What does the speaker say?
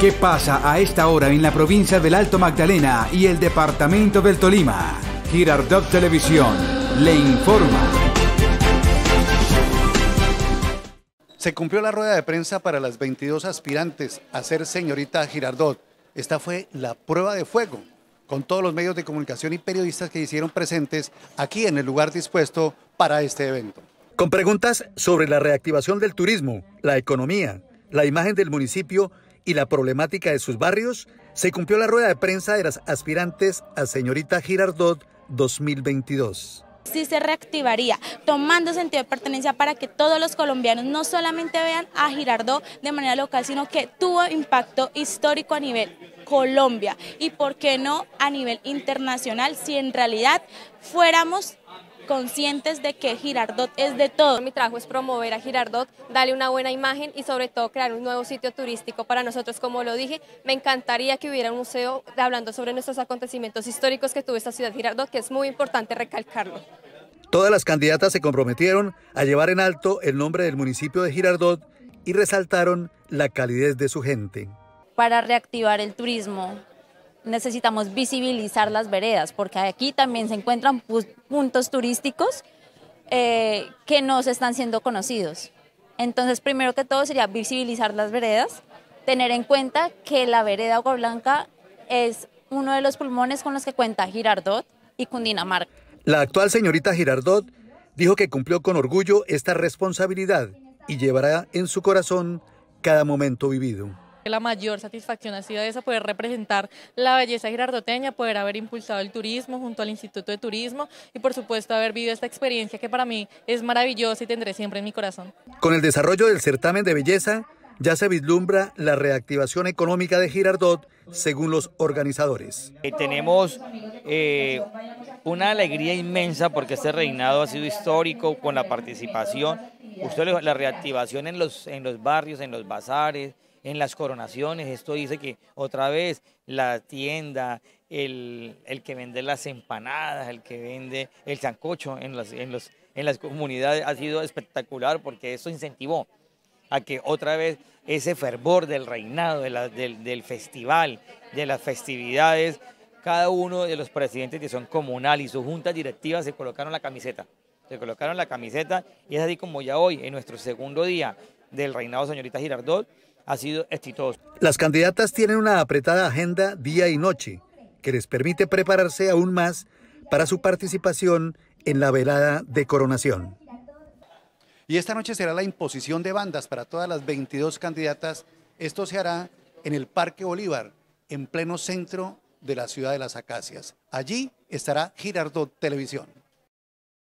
¿Qué pasa a esta hora en la provincia del Alto Magdalena y el departamento del Tolima? Girardot Televisión le informa. Se cumplió la rueda de prensa para las 22 aspirantes a ser señorita Girardot. Esta fue la prueba de fuego con todos los medios de comunicación y periodistas que hicieron presentes aquí en el lugar dispuesto para este evento. Con preguntas sobre la reactivación del turismo, la economía, la imagen del municipio y la problemática de sus barrios, se cumplió la rueda de prensa de las aspirantes a señorita Girardot 2022 Si se reactivaría, tomando sentido de pertenencia para que todos los colombianos no solamente vean a Girardot de manera local, sino que tuvo impacto histórico a nivel Colombia y por qué no a nivel internacional si en realidad fuéramos conscientes de que Girardot es de todo. Mi trabajo es promover a Girardot, darle una buena imagen y sobre todo crear un nuevo sitio turístico para nosotros. Como lo dije, me encantaría que hubiera un museo hablando sobre nuestros acontecimientos históricos que tuvo esta ciudad Girardot, que es muy importante recalcarlo. Todas las candidatas se comprometieron a llevar en alto el nombre del municipio de Girardot y resaltaron la calidez de su gente. Para reactivar el turismo, necesitamos visibilizar las veredas, porque aquí también se encuentran puntos turísticos eh, que no se están siendo conocidos. Entonces, primero que todo sería visibilizar las veredas, tener en cuenta que la vereda Agua Blanca es uno de los pulmones con los que cuenta Girardot y Cundinamarca. La actual señorita Girardot dijo que cumplió con orgullo esta responsabilidad y llevará en su corazón cada momento vivido la mayor satisfacción ha sido esa, poder representar la belleza girardoteña, poder haber impulsado el turismo junto al Instituto de Turismo y por supuesto haber vivido esta experiencia que para mí es maravillosa y tendré siempre en mi corazón. Con el desarrollo del certamen de belleza, ya se vislumbra la reactivación económica de Girardot según los organizadores. Eh, tenemos eh, una alegría inmensa porque este reinado ha sido histórico con la participación, usted la reactivación en los, en los barrios, en los bazares, en las coronaciones. Esto dice que otra vez la tienda, el, que vende las empanadas, el que vende el sancocho en las, en los, en las comunidades ha sido espectacular porque eso incentivó a que otra vez ese fervor del reinado, del, festival, de las festividades, cada uno de los presidentes que son comunales y sus juntas directivas se colocaron la camiseta. Se colocaron la camiseta y es así como ya hoy, en nuestro segundo día del reinado señorita Girardot, ha sido exitoso. Las candidatas tienen una apretada agenda día y noche que les permite prepararse aún más para su participación en la velada de coronación. Y esta noche será la imposición de bandas para todas las 22 candidatas. Esto se hará en el Parque Bolívar, en pleno centro de la ciudad de las Acacias. Allí estará Girardot Televisión.